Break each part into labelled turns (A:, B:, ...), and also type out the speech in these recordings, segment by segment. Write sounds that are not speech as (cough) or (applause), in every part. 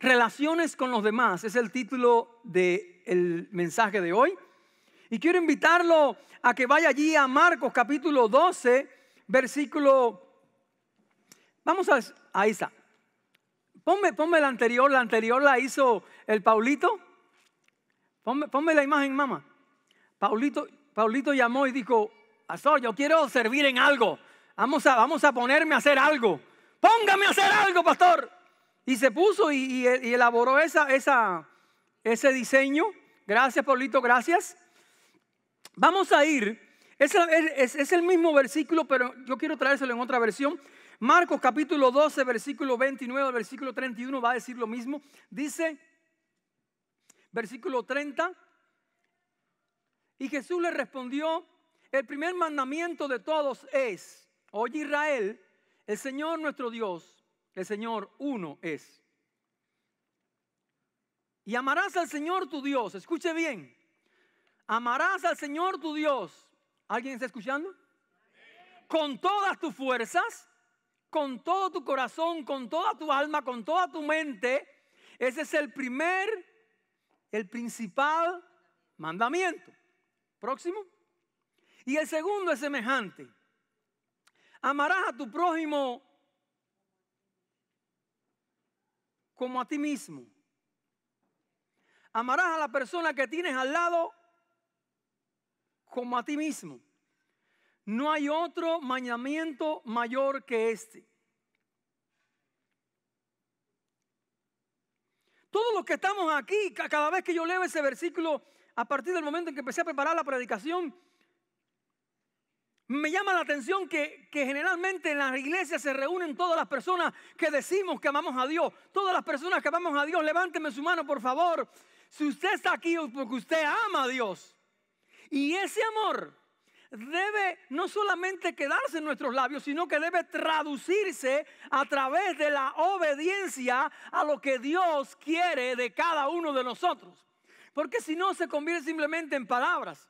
A: Relaciones con los demás es el título del mensaje de hoy. Y quiero invitarlo a que vaya allí a Marcos capítulo 12, versículo... Vamos a, esa. Ponme, la anterior, la anterior la hizo el Paulito. Ponme, la imagen, mamá. Paulito, Paulito llamó y dijo, Pastor, yo quiero servir en algo. Vamos a, vamos a ponerme a hacer algo. Póngame a hacer algo, pastor. Y se puso y, elaboró esa, ese diseño. Gracias, Paulito, gracias. Vamos a ir. Es, el mismo versículo, pero yo quiero traérselo en otra versión. Marcos capítulo 12, versículo 29 versículo 31 va a decir lo mismo. Dice, versículo 30, y Jesús le respondió, el primer mandamiento de todos es, oye Israel, el Señor nuestro Dios, el Señor uno es. Y amarás al Señor tu Dios. Escuche bien. Amarás al Señor tu Dios. ¿Alguien está escuchando? Con todas tus fuerzas, con todo tu corazón, con toda tu alma, con toda tu mente. Ese es el primer, el principal mandamiento. Próximo. Y el segundo es semejante. Amarás a tu prójimo como a ti mismo. Amarás a la persona que tienes al lado como a ti mismo. No hay otro mañamiento mayor que este. Todos los que estamos aquí, cada vez que yo leo ese versículo, a partir del momento en que empecé a preparar la predicación, me llama la atención que, generalmente en las iglesias se reúnen todas las personas que decimos que amamos a Dios. Todas las personas que amamos a Dios, levánteme su mano, por favor. Si usted está aquí porque usted ama a Dios. Y ese amor debe no solamente quedarse en nuestros labios, sino que debe traducirse a través de la obediencia a lo que Dios quiere de cada uno de nosotros. Porque si no, se convierte simplemente en palabras.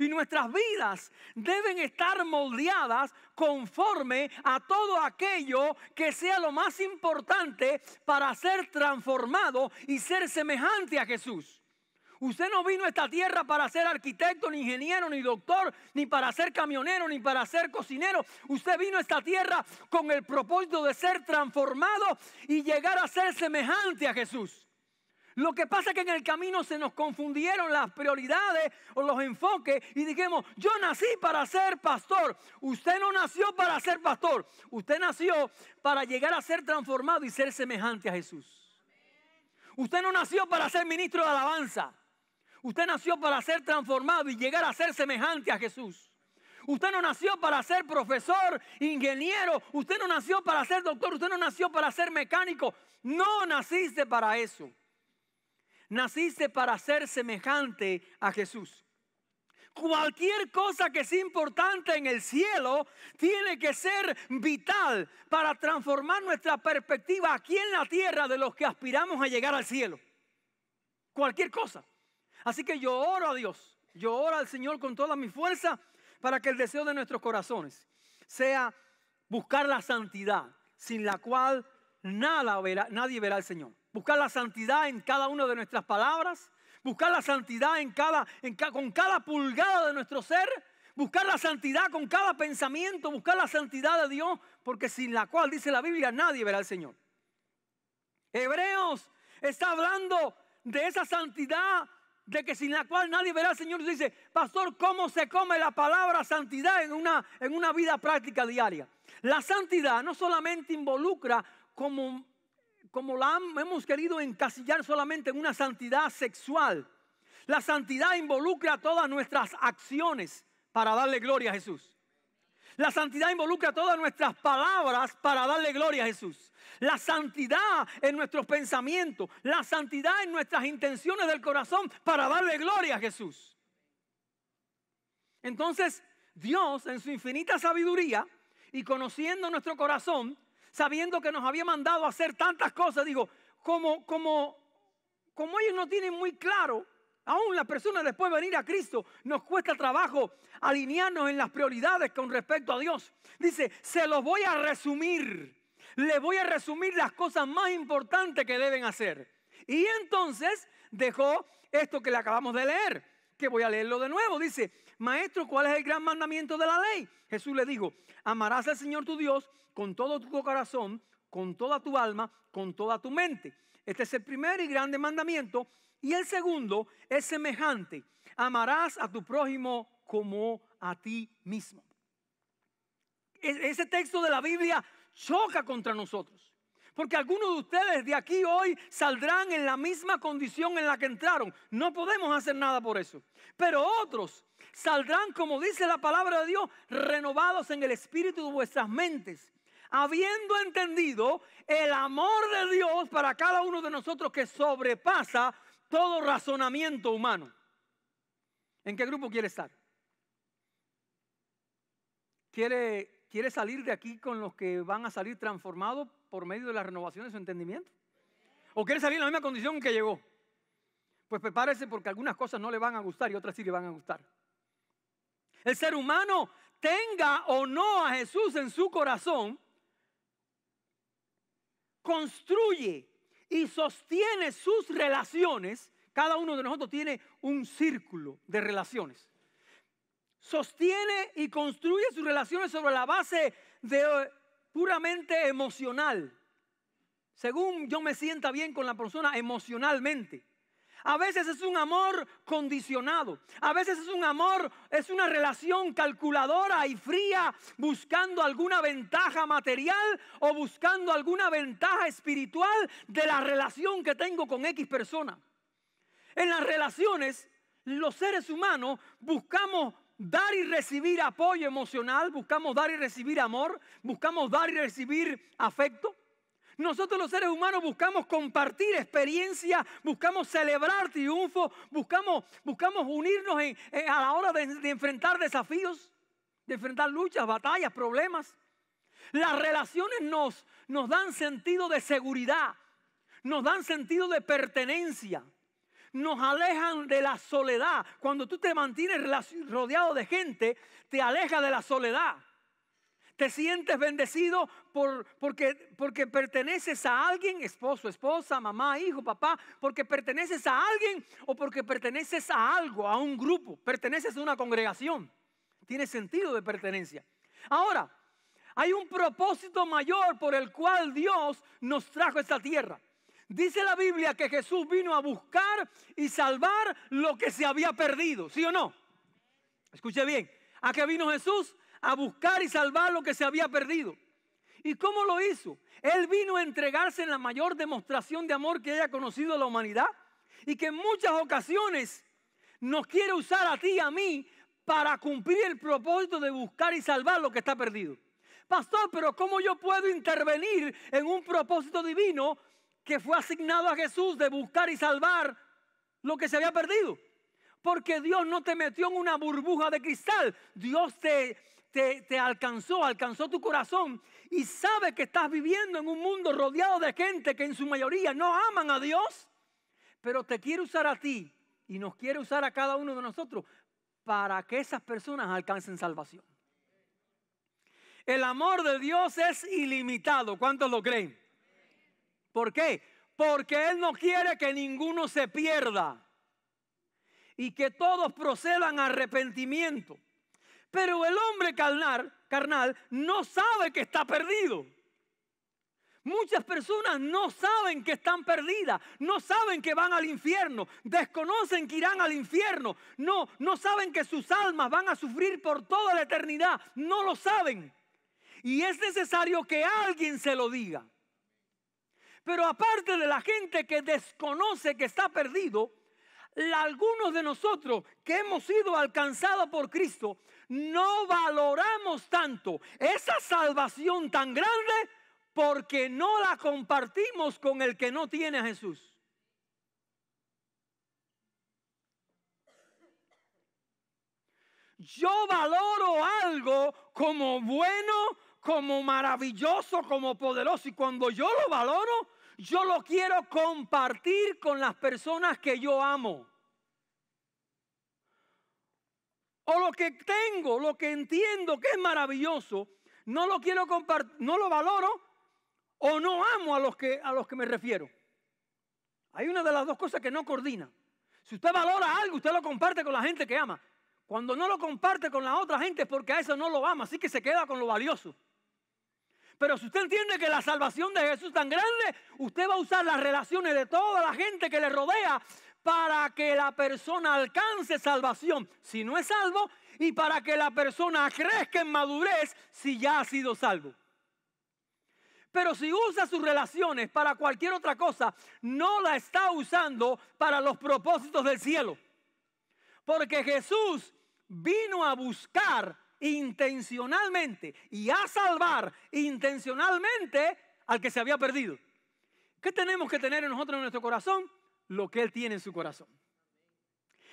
A: Y nuestras vidas deben estar moldeadas conforme a todo aquello que sea lo más importante para ser transformado y ser semejante a Jesús. Usted no vino a esta tierra para ser arquitecto, ni ingeniero, ni doctor, ni para ser camionero, ni para ser cocinero. Usted vino a esta tierra con el propósito de ser transformado y llegar a ser semejante a Jesús. Lo que pasa es que en el camino se nos confundieron las prioridades o los enfoques y dijimos, yo nací para ser pastor. Usted no nació para ser pastor. Usted nació para llegar a ser transformado y ser semejante a Jesús. Usted no nació para ser ministro de alabanza. Usted nació para ser transformado y llegar a ser semejante a Jesús. Usted no nació para ser profesor, ingeniero. Usted no nació para ser doctor. Usted no nació para ser mecánico. No naciste para eso. Naciste para ser semejante a Jesús. Cualquier cosa que es importante en el cielo tiene que ser vital para transformar nuestra perspectiva aquí en la tierra de los que aspiramos a llegar al cielo. Cualquier cosa. Así que yo oro a Dios, yo oro al Señor con toda mi fuerza para que el deseo de nuestros corazones sea buscar la santidad, sin la cual nada verá, nadie verá al Señor buscar la santidad en cada una de nuestras palabras, buscar la santidad en cada, con cada pulgada de nuestro ser, buscar la santidad con cada pensamiento, buscar la santidad de Dios, porque sin la cual, dice la Biblia, nadie verá al Señor. Hebreos está hablando de esa santidad, de que sin la cual nadie verá al Señor. Dice, pastor, ¿cómo se come la palabra santidad en una, en una vida práctica diaria? La santidad no solamente involucra como como la hemos querido encasillar solamente en una santidad sexual, la santidad involucra todas nuestras acciones para darle gloria a Jesús. La santidad involucra todas nuestras palabras para darle gloria a Jesús. La santidad en nuestros pensamientos, la santidad en nuestras intenciones del corazón para darle gloria a Jesús. Entonces, Dios en su infinita sabiduría y conociendo nuestro corazón, sabiendo que nos había mandado a hacer tantas cosas, digo, como, ellos no tienen muy claro, aún las personas después de venir a Cristo, nos cuesta trabajo alinearnos en las prioridades con respecto a Dios. Dice, se los voy a resumir, le voy a resumir las cosas más importantes que deben hacer. Y entonces dejó esto que le acabamos de leer, que voy a leerlo de nuevo. Dice, maestro, ¿cuál es el gran mandamiento de la ley? Jesús le dijo, amarás al Señor tu Dios con todo tu corazón, con toda tu alma, con toda tu mente. Este es el primer y grande mandamiento. Y el segundo es semejante, amarás a tu prójimo como a ti mismo. E-, ese texto de la Biblia choca contra nosotros. Porque algunos de ustedes de aquí hoy saldrán en la misma condición en la que entraron. No podemos hacer nada por eso. Pero otros saldrán, como dice la palabra de Dios, renovados en el espíritu de vuestras mentes, habiendo entendido el amor de Dios para cada uno de nosotros que sobrepasa todo razonamiento humano. ¿En qué grupo quiere estar? ¿Quiere, quiere salir de aquí con los que van a salir transformados por medio de la renovación de su entendimiento? ¿O quiere salir en la misma condición que llegó? Pues prepárese porque algunas cosas no le van a gustar y otras sí le van a gustar el ser humano tenga o no a Jesús en su corazón, construye y sostiene sus relaciones. Cada uno de nosotros tiene un círculo de relaciones. Sostiene y construye sus relaciones sobre la base de puramente emocional. Según yo me sienta bien con la persona emocionalmente. A veces es un amor condicionado. A veces es un amor, es una relación calculadora y fría, buscando alguna ventaja material o buscando alguna ventaja espiritual de la relación que tengo con X persona. En las relaciones, los seres humanos buscamos dar y recibir apoyo emocional, buscamos dar y recibir amor, buscamos dar y recibir afecto. Nosotros los seres humanos buscamos compartir experiencia, buscamos celebrar triunfo, buscamos, buscamos unirnos a la hora de, enfrentar desafíos, de enfrentar luchas, batallas, problemas. Las relaciones nos, nos dan sentido de seguridad, nos dan sentido de pertenencia, nos alejan de la soledad. Cuando tú te mantienes rodeado de gente, te aleja de la soledad. Te sientes bendecido porque, porque perteneces a alguien, esposo, esposa, mamá, hijo, papá, porque perteneces a alguien o porque perteneces a algo, a un grupo, perteneces a una congregación. Tiene sentido de pertenencia. Ahora, hay un propósito mayor por el cual Dios nos trajo a esta tierra. Dice la Biblia que Jesús vino a buscar y salvar lo que se había perdido, ¿sí o no? Escuche bien, ¿a qué vino Jesús? a buscar y salvar lo que se había perdido. ¿Y cómo lo hizo? Él vino a entregarse en la mayor demostración de amor que haya conocido la humanidad y que en muchas ocasiones nos quiere usar a ti y a mí para cumplir el propósito de buscar y salvar lo que está perdido. Pastor, pero ¿cómo yo puedo intervenir en un propósito divino que fue asignado a Jesús de buscar y salvar lo que se había perdido? Porque Dios no te metió en una burbuja de cristal. Dios te te, alcanzó, alcanzó tu corazón y sabe que estás viviendo en un mundo rodeado de gente que en su mayoría no aman a Dios, pero te quiere usar a ti y nos quiere usar a cada uno de nosotros para que esas personas alcancen salvación. El amor de Dios es ilimitado. ¿Cuántos lo creen? ¿Por qué? Porque Él no quiere que ninguno se pierda y que todos procedan a arrepentimiento. Pero el hombre carnal, no sabe que está perdido. Muchas personas no saben que están perdidas, no saben que van al infierno, desconocen que irán al infierno, no, no saben que sus almas van a sufrir por toda la eternidad, no lo saben. Y es necesario que alguien se lo diga. Pero aparte de la gente que desconoce que está perdido, algunos de nosotros que hemos sido alcanzados por Cristo, no valoramos tanto esa salvación tan grande porque no la compartimos con el que no tiene a Jesús. Yo valoro algo como bueno, como maravilloso, como poderoso. Y cuando yo lo valoro, yo lo quiero compartir con las personas que yo amo. o lo que tengo, lo que entiendo que es maravilloso, no lo quiero compartir, no lo valoro o no amo a los, que, a los que me refiero. Hay una de las dos cosas que no coordina. Si usted valora algo, usted lo comparte con la gente que ama. Cuando no lo comparte con la otra gente es porque a eso no lo ama, así que se queda con lo valioso. Pero si usted entiende que la salvación de Jesús es tan grande, usted va a usar las relaciones de toda la gente que le rodea para que la persona alcance salvación si no es salvo y para que la persona crezca en madurez si ya ha sido salvo. Pero si usa sus relaciones para cualquier otra cosa, no la está usando para los propósitos del cielo. Porque Jesús vino a buscar intencionalmente y a salvar intencionalmente al que se había perdido. ¿Qué tenemos que tener nosotros en nuestro corazón? lo que Él tiene en su corazón.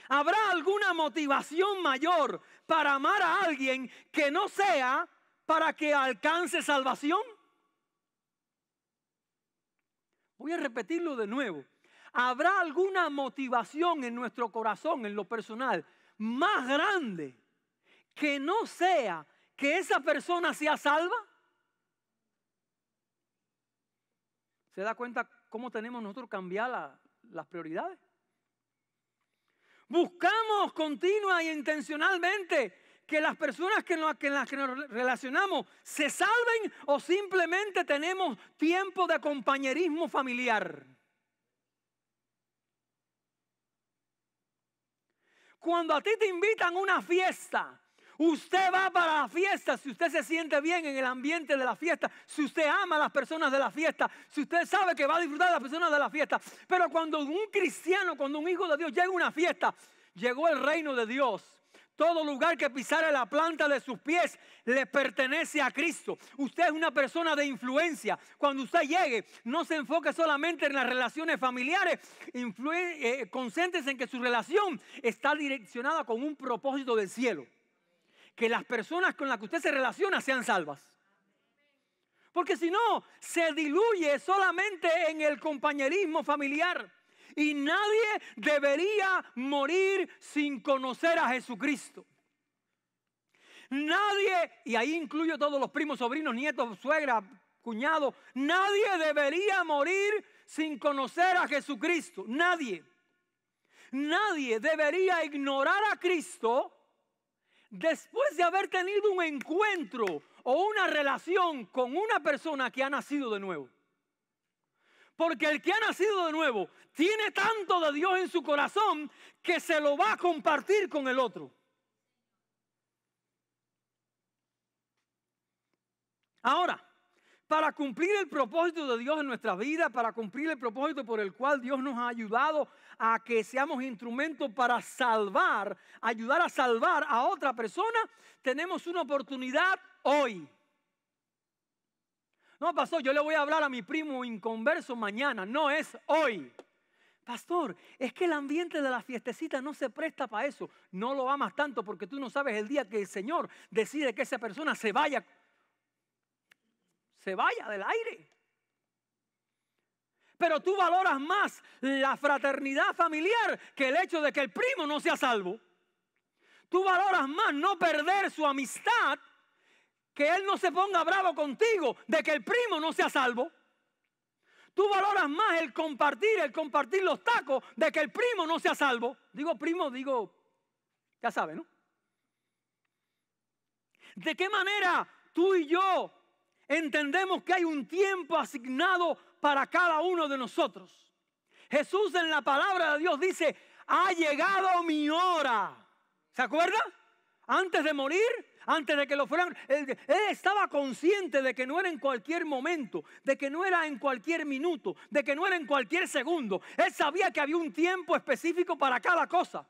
A: ¿Habrá alguna motivación mayor para amar a alguien que no sea para que alcance salvación? Voy a repetirlo de nuevo. ¿Habrá alguna motivación en nuestro corazón, en lo personal, más grande que no sea que esa persona sea salva? ¿Se da cuenta cómo tenemos nosotros cambiar la, las prioridades. Buscamos continua e intencionalmente que las personas que nos, las que nos relacionamos se salven o simplemente tenemos tiempo de compañerismo familiar. Cuando a ti te invitan a una fiesta Usted va para la fiesta si usted se siente bien en el ambiente de la fiesta, si usted ama a las personas de la fiesta, si usted sabe que va a disfrutar de las personas de la fiesta. Pero cuando un cristiano, cuando un hijo de Dios llega a una fiesta, llegó el reino de Dios. Todo lugar que pisara la planta de sus pies le pertenece a Cristo. Usted es una persona de influencia. Cuando usted llegue, no se enfoque solamente en las relaciones familiares. Eh, concéntrese en que su relación está direccionada con un propósito del cielo que las personas con las que usted se relaciona sean salvas. Porque si no, se diluye solamente en el compañerismo familiar. Y nadie debería morir sin conocer a Jesucristo. Nadie, y ahí incluyo todos los primos, sobrinos, nietos, suegra, cuñado, nadie debería morir sin conocer a Jesucristo. Nadie. Nadie debería ignorar a Cristo después de haber tenido un encuentro o una relación con una persona que ha nacido de nuevo. Porque el que ha nacido de nuevo tiene tanto de Dios en su corazón que se lo va a compartir con el otro. Ahora, para cumplir el propósito de Dios en nuestra vida, para cumplir el propósito por el cual Dios nos ha ayudado a que seamos instrumentos para salvar, ayudar a salvar a otra persona, tenemos una oportunidad hoy. No, pastor, yo le voy a hablar a mi primo inconverso mañana, no es hoy. Pastor, es que el ambiente de la fiestecita no se presta para eso. No lo amas tanto porque tú no sabes el día que el Señor decide que esa persona se vaya se vaya del aire. Pero tú valoras más la fraternidad familiar que el hecho de que el primo no sea salvo. Tú valoras más no perder su amistad que él no se ponga bravo contigo de que el primo no sea salvo. Tú valoras más el compartir, el compartir los tacos de que el primo no sea salvo. Digo primo, digo, ya sabes, ¿no? ¿De qué manera tú y yo entendemos que hay un tiempo asignado para cada uno de nosotros. Jesús en la palabra de Dios dice, ha llegado mi hora. ¿Se acuerda? Antes de morir, antes de que lo fueran, él, estaba consciente de que no era en cualquier momento, de que no era en cualquier minuto, de que no era en cualquier segundo. Él sabía que había un tiempo específico para cada cosa.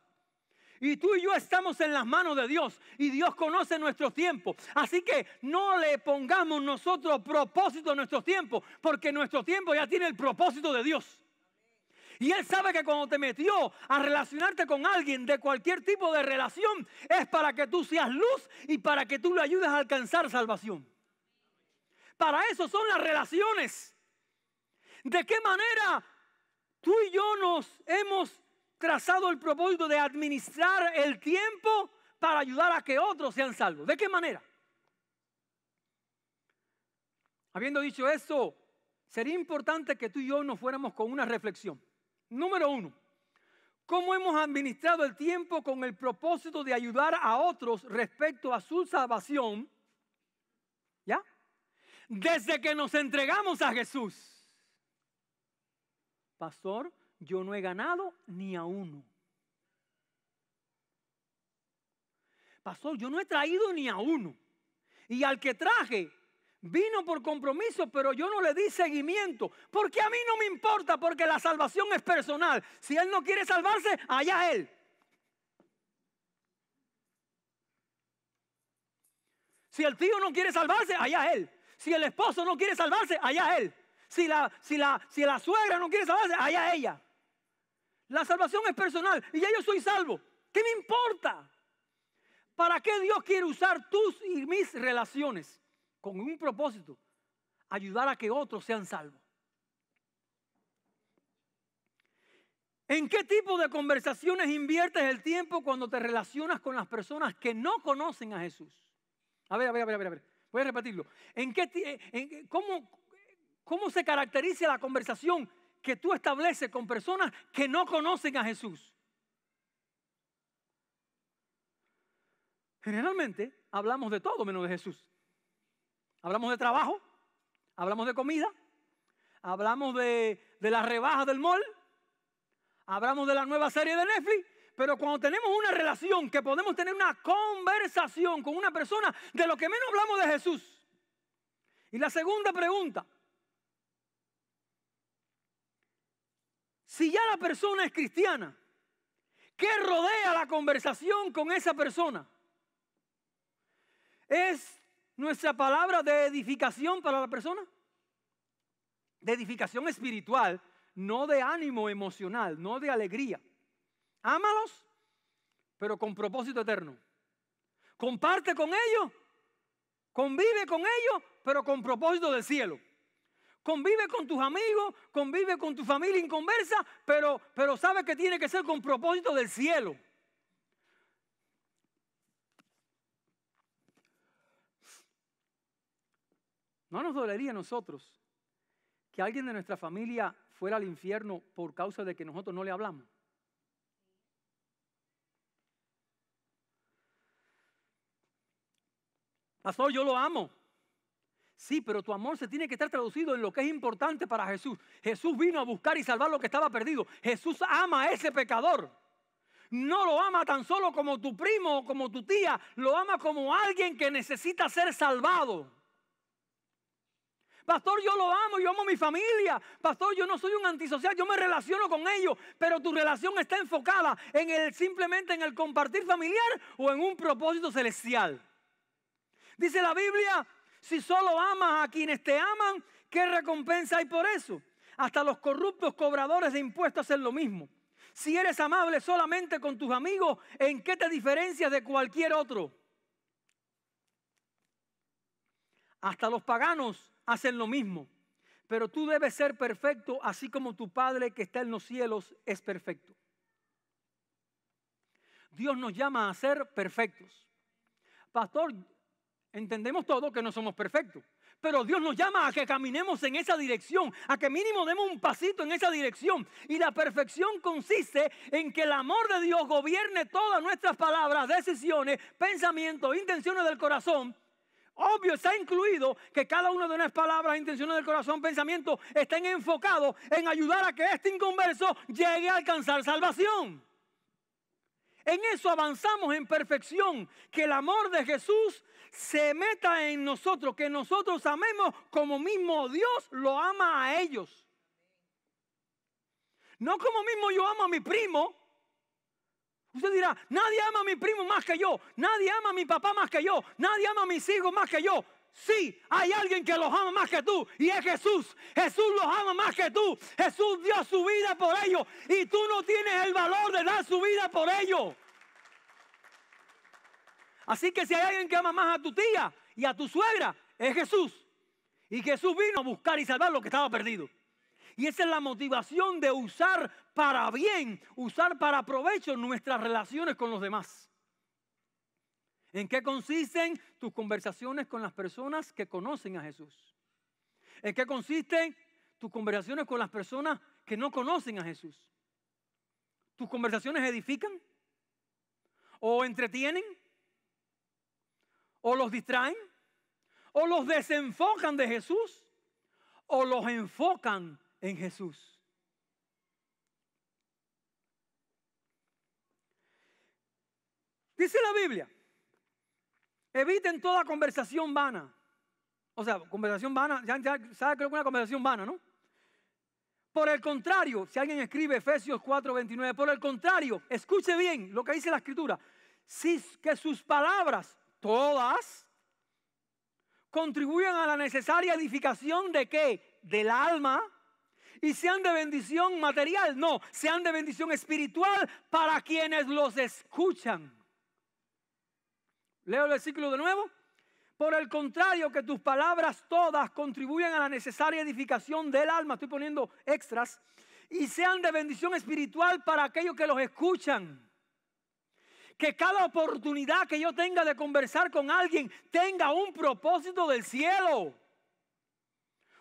A: Y tú y yo estamos en las manos de Dios y Dios conoce nuestro tiempo. Así que no le pongamos nosotros propósito a nuestro tiempo, porque nuestro tiempo ya tiene el propósito de Dios. Y Él sabe que cuando te metió a relacionarte con alguien de cualquier tipo de relación, es para que tú seas luz y para que tú le ayudes a alcanzar salvación. Para eso son las relaciones. ¿De qué manera tú y yo nos hemos trazado el propósito de administrar el tiempo para ayudar a que otros sean salvos. ¿De qué manera? Habiendo dicho eso, sería importante que tú y yo nos fuéramos con una reflexión. Número uno, ¿cómo hemos administrado el tiempo con el propósito de ayudar a otros respecto a su salvación? ¿Ya? Desde que nos entregamos a Jesús. Pastor, yo no he ganado ni a uno. Pastor, yo no he traído ni a uno. Y al que traje, vino por compromiso, pero yo no le di seguimiento. Porque a mí no me importa, porque la salvación es personal. Si él no quiere salvarse, allá él. Si el tío no quiere salvarse, allá él. Si el esposo no quiere salvarse, allá él. Si la, si la, si la suegra no quiere salvarse, allá ella. La salvación es personal y ya yo soy salvo. ¿Qué me importa? ¿Para qué Dios quiere usar tus y mis relaciones? Con un propósito, ayudar a que otros sean salvos. ¿En qué tipo de conversaciones inviertes el tiempo cuando te relacionas con las personas que no conocen a Jesús? A ver, a ver, a ver, a ver. A ver. Voy a repetirlo. ¿En qué, eh, en, cómo, ¿Cómo se caracteriza la conversación que tú estableces con personas que no conocen a Jesús. Generalmente hablamos de todo menos de Jesús. Hablamos de trabajo, hablamos de comida, hablamos de, la rebaja del mall, hablamos de la nueva serie de Netflix, pero cuando tenemos una relación, que podemos tener una conversación con una persona, de lo que menos hablamos de Jesús. Y la segunda pregunta, Si ya la persona es cristiana, ¿qué rodea la conversación con esa persona? ¿Es nuestra palabra de edificación para la persona? De edificación espiritual, no de ánimo emocional, no de alegría. Ámalos, pero con propósito eterno. Comparte con ellos, convive con ellos, pero con propósito del cielo. Convive con tus amigos, convive con tu familia inconversa, pero, pero sabe que tiene que ser con propósito del cielo. ¿No nos dolería a nosotros que alguien de nuestra familia fuera al infierno por causa de que nosotros no le hablamos? Pastor, yo lo amo. Sí, pero tu amor se tiene que estar traducido en lo que es importante para Jesús. Jesús vino a buscar y salvar lo que estaba perdido. Jesús ama a ese pecador. No lo ama tan solo como tu primo o como tu tía, lo ama como alguien que necesita ser salvado. Pastor, yo lo amo, yo amo mi familia. Pastor, yo no soy un antisocial, yo me relaciono con ellos, pero tu relación está enfocada en el simplemente en el compartir familiar o en un propósito celestial. Dice la Biblia si solo amas a quienes te aman, ¿qué recompensa hay por eso? Hasta los corruptos cobradores de impuestos hacen lo mismo. Si eres amable solamente con tus amigos, ¿en qué te diferencias de cualquier otro? Hasta los paganos hacen lo mismo. Pero tú debes ser perfecto, así como tu Padre que está en los cielos es perfecto. Dios nos llama a ser perfectos. Pastor, Entendemos todo que no somos perfectos. Pero Dios nos llama a que caminemos en esa dirección, a que mínimo demos un pasito en esa dirección. Y la perfección consiste en que el amor de Dios gobierne todas nuestras palabras, decisiones, pensamientos, intenciones del corazón. Obvio, está incluido que cada una de nuestras palabras, intenciones del corazón, pensamientos estén enfocados en ayudar a que este inconverso llegue a alcanzar salvación. En eso avanzamos en perfección, que el amor de Jesús se meta en nosotros, que nosotros amemos como mismo Dios lo ama a ellos. No como mismo yo amo a mi primo. Usted dirá, nadie ama a mi primo más que yo, nadie ama a mi papá más que yo, nadie ama a mis hijos más que yo. Sí, hay alguien que los ama más que tú y es Jesús. Jesús los ama más que tú. Jesús dio su vida por ellos y tú no tienes el valor de dar su vida por ellos. Así que si hay alguien que ama más a tu tía y a tu suegra, es Jesús. Y Jesús vino a buscar y salvar lo que estaba perdido. Y esa es la motivación de usar para bien, usar para provecho nuestras relaciones con los demás. ¿En qué consisten tus conversaciones con las personas que conocen a Jesús? ¿En qué consisten tus conversaciones con las personas que no conocen a Jesús? ¿Tus conversaciones edifican? ¿O entretienen? ¿O los distraen? ¿O los desenfocan de Jesús? ¿O los enfocan en Jesús? Dice la Biblia Eviten toda conversación vana. O sea, conversación vana, ya, sabe que es una conversación vana, ¿no? Por el contrario, si alguien escribe Efesios 4:29, por el contrario, escuche bien lo que dice la escritura, que sus palabras, todas, contribuyan a la necesaria edificación de qué? Del alma. Y sean de bendición material, no, sean de bendición espiritual para quienes los escuchan. Leo el versículo de nuevo. Por el contrario, que tus palabras todas contribuyan a la necesaria edificación del alma. Estoy poniendo extras. Y sean de bendición espiritual para aquellos que los escuchan. Que cada oportunidad que yo tenga de conversar con alguien tenga un propósito del cielo.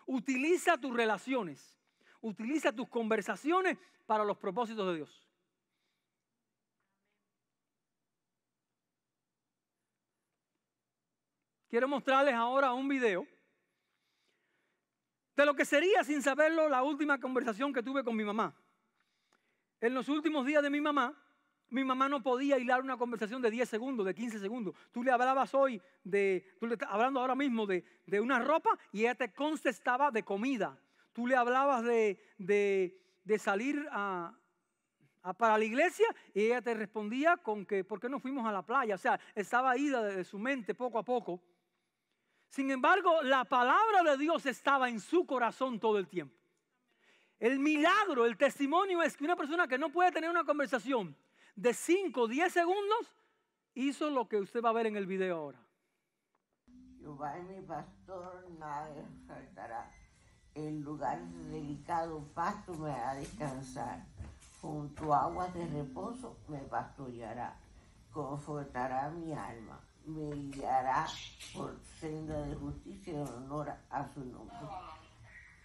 A: Utiliza tus relaciones, utiliza tus conversaciones para los propósitos de Dios. Quiero mostrarles ahora un video de lo que sería, sin saberlo, la última conversación que tuve con mi mamá. En los últimos días de mi mamá, mi mamá no podía hilar una conversación de 10 segundos, de 15 segundos. Tú le hablabas hoy de, tú le estás hablando ahora mismo de, una ropa y ella te contestaba de comida. Tú le hablabas de, salir para la iglesia y ella te respondía con que, ¿por qué no fuimos a la playa? O sea, estaba ida de su mente poco a poco. Sin embargo, la palabra de Dios estaba en su corazón todo el tiempo. El milagro, el testimonio es que una persona que no puede tener una conversación de 5 o 10 segundos hizo lo que usted va a ver en el video ahora. Jehová mi pastor, nada faltará. En lugar delicado pasto me descansar. Junto a aguas de reposo me pastoreará. Confortará mi alma me guiará por senda de justicia y honor a su nombre.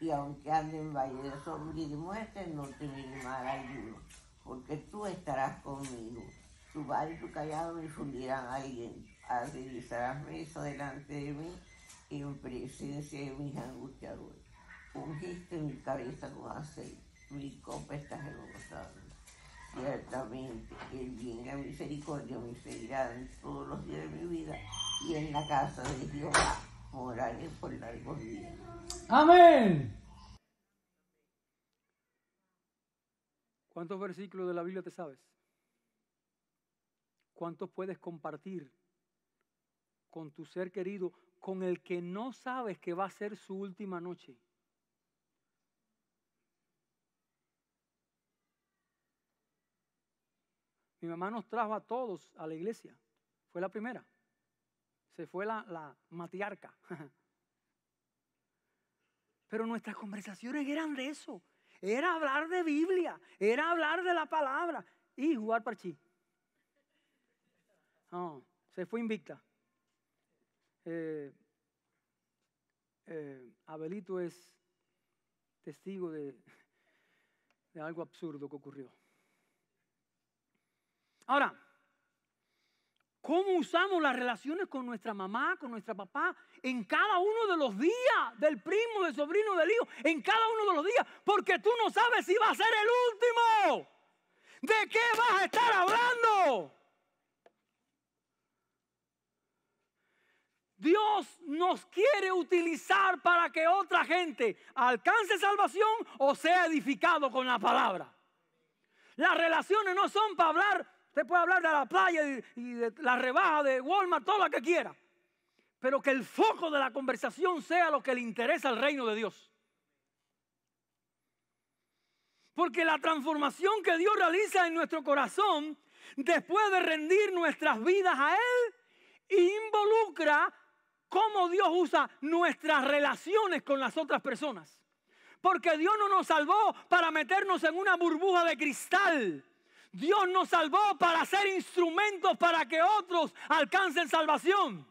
A: Y aunque ande en valle de sombra y de muerte, no temeré mal alguno, porque tú estarás conmigo. Tu barrio y tu callado me fundirán a alguien. mesa delante de mí en presencia de mis angustiadores. Ungiste mi cabeza con aceite, mi copa está rebosada ciertamente el bien y la misericordia me seguirán todos los días de mi vida y en la casa de Dios moraré por largos vida. Amén. ¿Cuántos versículos de la Biblia te sabes? ¿Cuántos puedes compartir con tu ser querido, con el que no sabes que va a ser su última noche? Mi mamá nos trajo a todos a la iglesia. Fue la primera. Se fue la, la matriarca. (laughs) Pero nuestras conversaciones eran de eso. Era hablar de Biblia, era hablar de la palabra y jugar parchí. No, se fue invicta. Eh, eh, Abelito es testigo de algo absurdo que ocurrió. Ahora, ¿cómo usamos las relaciones con nuestra mamá, con nuestra papá? En cada uno de los días, del primo, del sobrino, del hijo, en cada uno de los días, porque tú no sabes si va a ser el último. ¿De qué vas a estar hablando? Dios nos quiere utilizar para que otra gente alcance salvación o sea edificado con la palabra. Las relaciones no son para hablar Usted puede hablar de la playa y, de la rebaja de Walmart, todo lo que quiera. Pero que el foco de la conversación sea lo que le interesa al reino de Dios. Porque la transformación que Dios realiza en nuestro corazón, después de rendir nuestras vidas a Él, involucra cómo Dios usa nuestras relaciones con las otras personas. Porque Dios no nos salvó para meternos en una burbuja de cristal. Dios nos salvó para ser instrumentos para que otros alcancen salvación.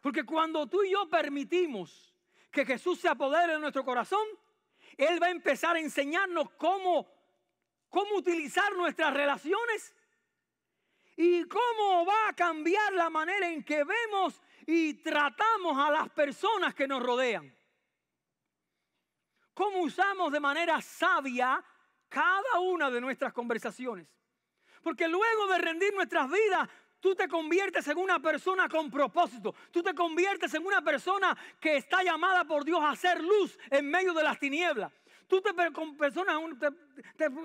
A: Porque cuando tú y yo permitimos que Jesús se apodere en nuestro corazón, Él va a empezar a enseñarnos cómo, cómo utilizar nuestras relaciones y cómo va a cambiar la manera en que vemos y tratamos a las personas que nos rodean. Cómo usamos de manera sabia cada una de nuestras conversaciones. Porque luego de rendir nuestras vidas, tú te conviertes en una persona con propósito. Tú te conviertes en una persona que está llamada por Dios a hacer luz en medio de las tinieblas tú te,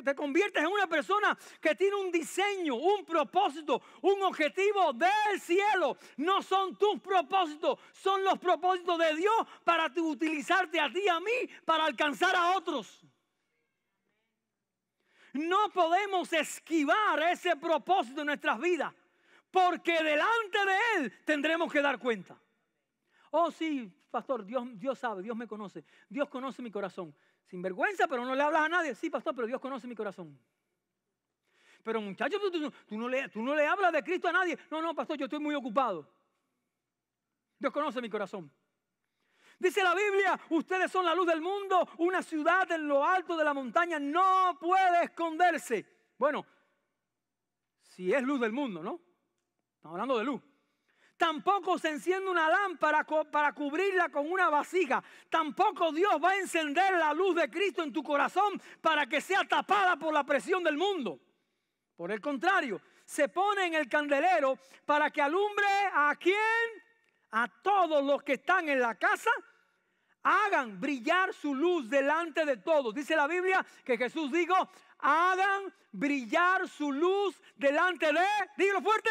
A: te, conviertes en una persona que tiene un diseño, un propósito, un objetivo del cielo. No son tus propósitos, son los propósitos de Dios para utilizarte a ti y a mí, para alcanzar a otros. No podemos esquivar ese propósito en nuestras vidas, porque delante de Él tendremos que dar cuenta. Oh, sí, pastor, Dios, Dios sabe, Dios me conoce, Dios conoce mi corazón sin vergüenza, pero no le hablas a nadie. Sí, pastor, pero Dios conoce mi corazón. Pero muchachos, pues, tú, tú no le hablas de Cristo a nadie. No, no, pastor, yo estoy muy ocupado. Dios conoce mi corazón. Dice la Biblia, ustedes son la luz del mundo, una ciudad en lo alto de la montaña no puede esconderse. Bueno, si es luz del mundo, ¿no? Estamos hablando de luz. Tampoco se enciende una lámpara para cubrirla con una vasija. Tampoco Dios va a encender la luz de Cristo en tu corazón para que sea tapada por la presión del mundo. Por el contrario, se pone en el candelero para que alumbre a quién? a todos los que están en la casa, hagan brillar su luz delante de todos. Dice la Biblia que Jesús dijo, hagan brillar su luz delante de, dígalo fuerte,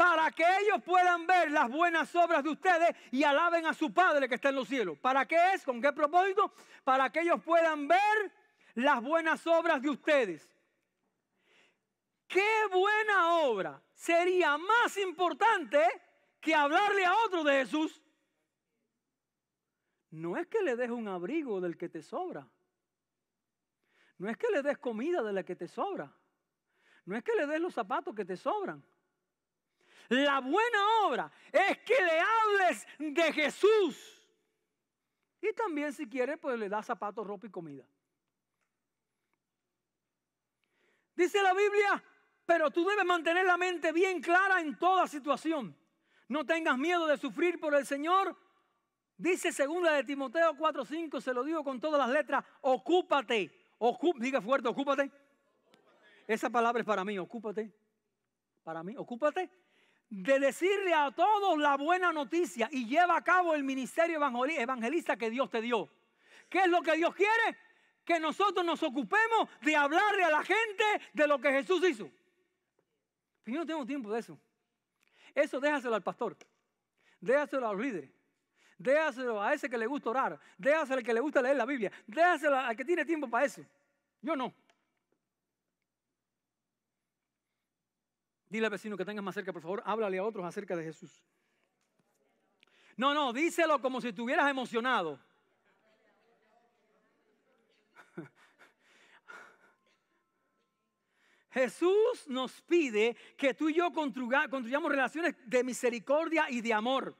A: para que ellos puedan ver las buenas obras de ustedes y alaben a su Padre que está en los cielos. ¿Para qué es? ¿Con qué propósito? Para que ellos puedan ver las buenas obras de ustedes. ¿Qué buena obra sería más importante que hablarle a otro de Jesús? No es que le des un abrigo del que te sobra. No es que le des comida de la que te sobra. No es que le des los zapatos que te sobran. La buena obra es que le hables de Jesús. Y también si quiere, pues le da zapatos, ropa y comida. Dice la Biblia, pero tú debes mantener la mente bien clara en toda situación. No tengas miedo de sufrir por el Señor. Dice segunda de Timoteo 4:5, se lo digo con todas las letras, ocúpate. diga fuerte, ocúpate. Esa palabra es para mí, ocúpate. Para mí, ocúpate de decirle a todos la buena noticia y lleva a cabo el ministerio evangelista que Dios te dio. ¿Qué es lo que Dios quiere? Que nosotros nos ocupemos de hablarle a la gente de lo que Jesús hizo. Pero yo no tengo tiempo de eso. Eso déjaselo al pastor, déjaselo a los líderes, déjaselo a ese que le gusta orar, déjaselo al que le gusta leer la Biblia, déjaselo al que tiene tiempo para eso. Yo no. Dile al vecino que tengas más cerca, por favor, háblale a otros acerca de Jesús. No, no, díselo como si estuvieras emocionado. (laughs) Jesús nos pide que tú y yo construyamos relaciones de misericordia y de amor,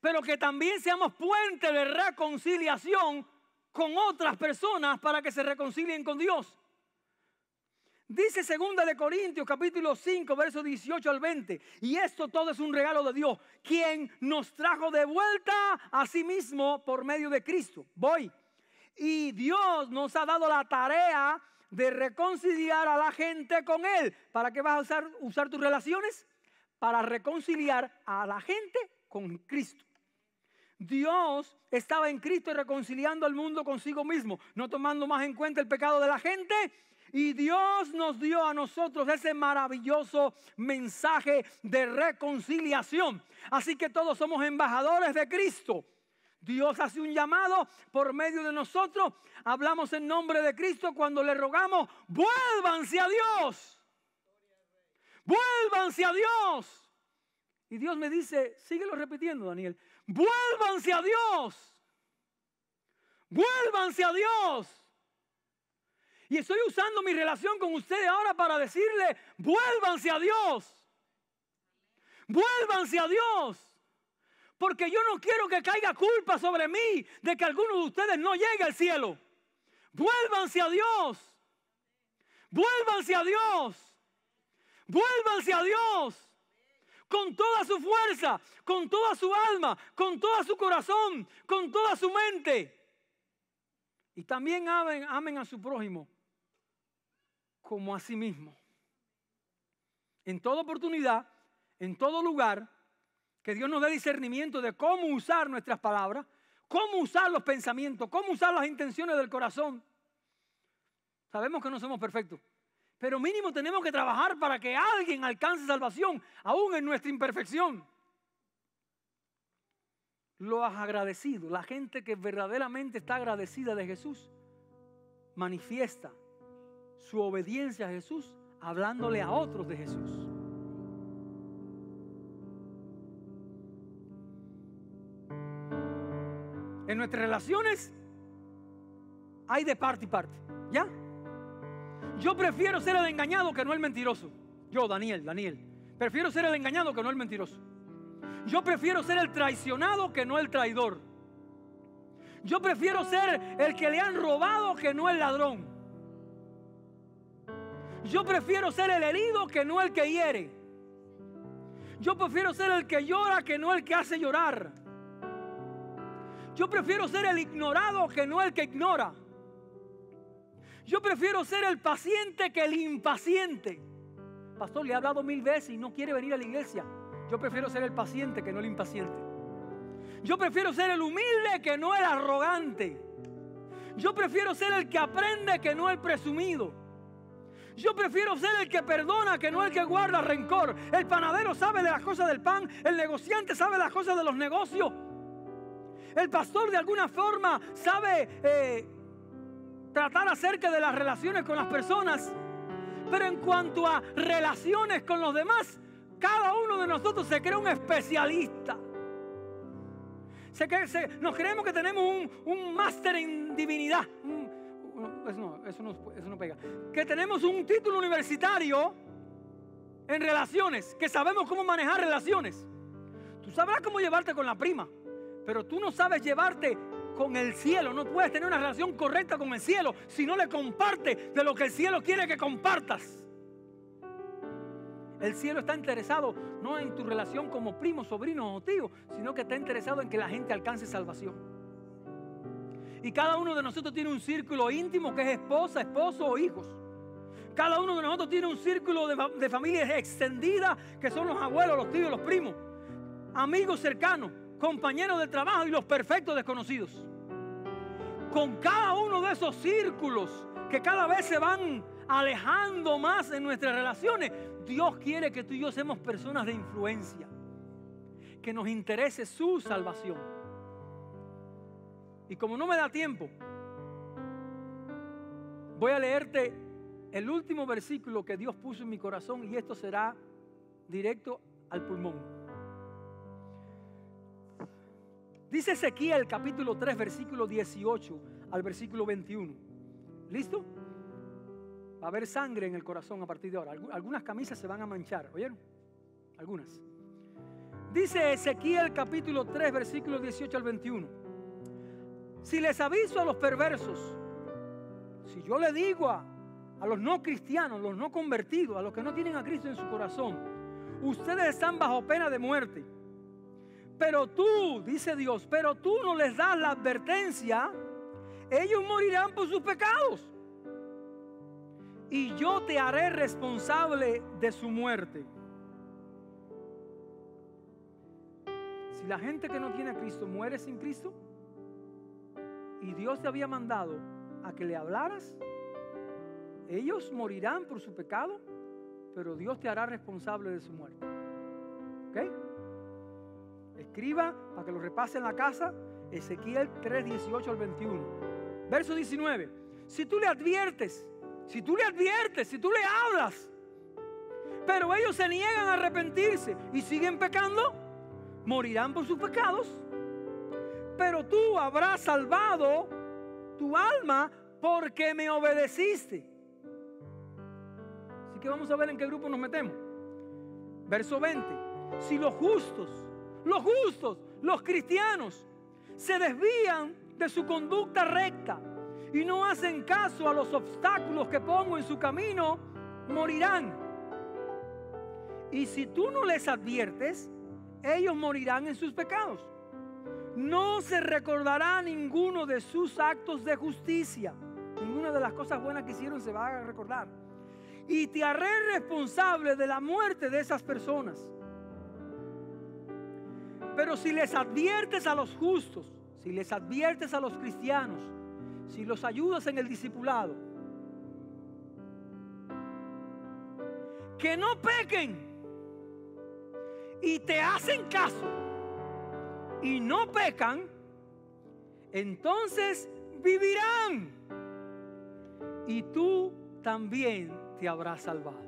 A: pero que también seamos puente de reconciliación con otras personas para que se reconcilien con Dios. Dice 2 de Corintios capítulo 5 verso 18 al 20, y esto todo es un regalo de Dios, quien nos trajo de vuelta a sí mismo por medio de Cristo. Voy. Y Dios nos ha dado la tarea de reconciliar a la gente con Él. ¿Para qué vas a usar, usar tus relaciones? Para reconciliar a la gente con Cristo. Dios estaba en Cristo reconciliando al mundo consigo mismo, no tomando más en cuenta el pecado de la gente y Dios nos dio a nosotros ese maravilloso mensaje de reconciliación. Así que todos somos embajadores de Cristo. Dios hace un llamado por medio de nosotros. Hablamos en nombre de Cristo cuando le rogamos, vuélvanse a Dios. Vuélvanse a Dios. Y Dios me dice, síguelo repitiendo, Daniel, vuélvanse a Dios. Vuélvanse a Dios. Y estoy usando mi relación con ustedes ahora para decirle, vuélvanse a Dios. Vuélvanse a Dios. Porque yo no quiero que caiga culpa sobre mí de que alguno de ustedes no llegue al cielo. Vuélvanse a Dios. Vuélvanse a Dios. Vuélvanse a Dios. Con toda su fuerza, con toda su alma, con todo su corazón, con toda su mente. Y también amen, amen a su prójimo como a sí mismo. En toda oportunidad, en todo lugar, que Dios nos dé discernimiento de cómo usar nuestras palabras, cómo usar los pensamientos, cómo usar las intenciones del corazón. Sabemos que no somos perfectos, pero mínimo tenemos que trabajar para que alguien alcance salvación, aún en nuestra imperfección. Lo has agradecido, la gente que verdaderamente está agradecida de Jesús, manifiesta su obediencia a Jesús hablándole a otros de Jesús. En nuestras relaciones hay de parte y parte, ¿ya? Yo prefiero ser el engañado que no el mentiroso. Yo, Daniel, Daniel, prefiero ser el engañado que no el mentiroso. Yo prefiero ser el traicionado que no el traidor. Yo prefiero ser el que le han robado que no el ladrón. Yo prefiero ser el herido que no el que hiere. Yo prefiero ser el que llora que no el que hace llorar. Yo prefiero ser el ignorado que no el que ignora. Yo prefiero ser el paciente que el impaciente. Pastor, le ha hablado mil veces y no quiere venir a la iglesia. Yo prefiero ser el paciente que no el impaciente. Yo prefiero ser el humilde que no el arrogante. Yo prefiero ser el que aprende que no el presumido. Yo prefiero ser el que perdona que no el que guarda rencor. El panadero sabe de las cosas del pan, el negociante sabe de las cosas de los negocios. El pastor de alguna forma sabe eh, tratar acerca de las relaciones con las personas. Pero en cuanto a relaciones con los demás, cada uno de nosotros se cree un especialista. Se, nos creemos que tenemos un, máster en divinidad, eso no, pega. Que tenemos un título universitario en relaciones, que sabemos cómo manejar relaciones. Tú sabrás cómo llevarte con la prima, pero tú no sabes llevarte con el cielo. No puedes tener una relación correcta con el cielo si no le compartes de lo que el cielo quiere que compartas. El cielo está interesado no en tu relación como primo, sobrino o tío, sino que está interesado en que la gente alcance salvación. Y cada uno de nosotros tiene un círculo íntimo que es esposa, esposo o hijos. Cada uno de nosotros tiene un círculo de, familias extendidas que son los abuelos, los tíos, los primos, amigos cercanos, compañeros de trabajo y los perfectos desconocidos. Con cada uno de esos círculos que cada vez se van alejando más en nuestras relaciones, Dios quiere que tú y yo seamos personas de influencia, que nos interese su salvación. Y como no me da tiempo, voy a leerte el último versículo que Dios puso en mi corazón y esto será directo al pulmón. Dice Ezequiel capítulo 3 versículo 18 al versículo 21. ¿Listo? Va a haber sangre en el corazón a partir de ahora. Algunas camisas se van a manchar, ¿oyeron? Algunas. Dice Ezequiel capítulo 3 versículo 18 al 21 si les aviso a los perversos, si yo le digo a, los no cristianos, los no convertidos, a los que no tienen a Cristo en su corazón, ustedes están bajo pena de muerte. Pero tú, dice Dios, pero tú no les das la advertencia, ellos morirán por sus pecados. Y yo te haré responsable de su muerte. Si la gente que no tiene a Cristo muere sin Cristo, y Dios te había mandado a que le hablaras, ellos morirán por su pecado, pero Dios te hará responsable de su muerte. ¿Ok? Escriba para que lo repasen en la casa, Ezequiel 3, 18 al 21. Verso 19. Si tú le adviertes, si tú le adviertes, si tú le hablas, pero ellos se niegan a arrepentirse y siguen pecando, morirán por sus pecados pero tú habrás salvado tu alma porque me obedeciste. Así que vamos a ver en qué grupo nos metemos. Verso 20. Si los justos, los justos, los cristianos, se desvían de su conducta recta y no hacen caso a los obstáculos que pongo en su camino, morirán. Y si tú no les adviertes, ellos morirán en sus pecados. No se recordará ninguno de sus actos de justicia. Ninguna de las cosas buenas que hicieron se va a recordar. Y te haré responsable de la muerte de esas personas. Pero si les adviertes a los justos, si les adviertes a los cristianos, si los ayudas en el discipulado, que no pequen y te hacen caso, y no pecan, entonces vivirán. Y tú también te habrás salvado.